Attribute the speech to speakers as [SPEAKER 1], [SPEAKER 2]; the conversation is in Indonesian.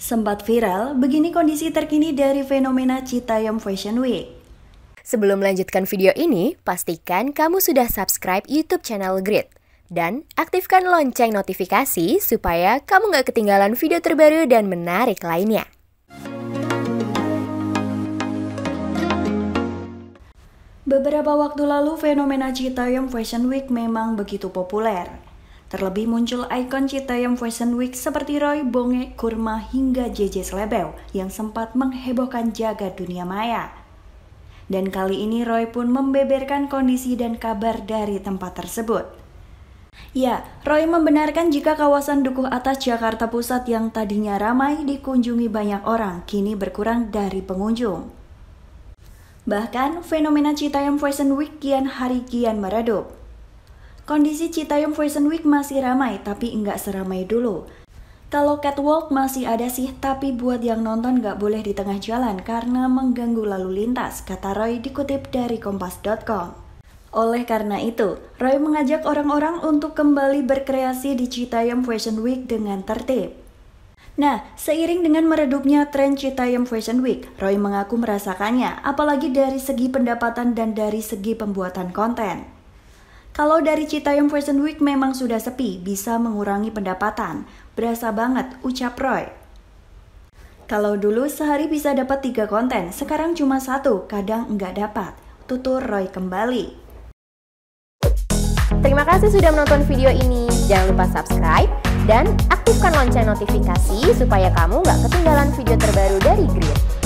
[SPEAKER 1] Sempat viral, begini kondisi terkini dari fenomena Citayam Fashion Week. Sebelum melanjutkan video ini, pastikan kamu sudah subscribe YouTube channel Grid.
[SPEAKER 2] Dan aktifkan lonceng notifikasi supaya kamu nggak ketinggalan video terbaru dan menarik lainnya.
[SPEAKER 1] Beberapa waktu lalu, fenomena Citayam Fashion Week memang begitu populer. Terlebih muncul ikon Citayam Fashion Week seperti Roy, Bonge, Kurma, hingga JJ Selebel yang sempat menghebohkan jaga dunia maya. Dan kali ini Roy pun membeberkan kondisi dan kabar dari tempat tersebut. Ya, Roy membenarkan jika kawasan Dukuh Atas Jakarta Pusat yang tadinya ramai dikunjungi banyak orang, kini berkurang dari pengunjung. Bahkan, fenomena Citayam Fashion Week kian hari kian meredup. Kondisi Citayam Fashion Week masih ramai, tapi nggak seramai dulu. Kalau catwalk masih ada sih, tapi buat yang nonton nggak boleh di tengah jalan karena mengganggu lalu lintas, kata Roy dikutip dari kompas.com. Oleh karena itu, Roy mengajak orang-orang untuk kembali berkreasi di Citayam Fashion Week dengan tertib. Nah, seiring dengan meredupnya tren Citayam Fashion Week, Roy mengaku merasakannya, apalagi dari segi pendapatan dan dari segi pembuatan konten. Kalau dari Citayam Fashion Week memang sudah sepi, bisa mengurangi pendapatan. Berasa banget, ucap Roy. Kalau dulu sehari bisa dapat tiga konten, sekarang cuma satu, kadang nggak dapat. Tutur Roy kembali. Terima kasih sudah menonton
[SPEAKER 2] video ini. Jangan lupa subscribe dan aktifkan lonceng notifikasi supaya kamu nggak ketinggalan video terbaru dari Grid.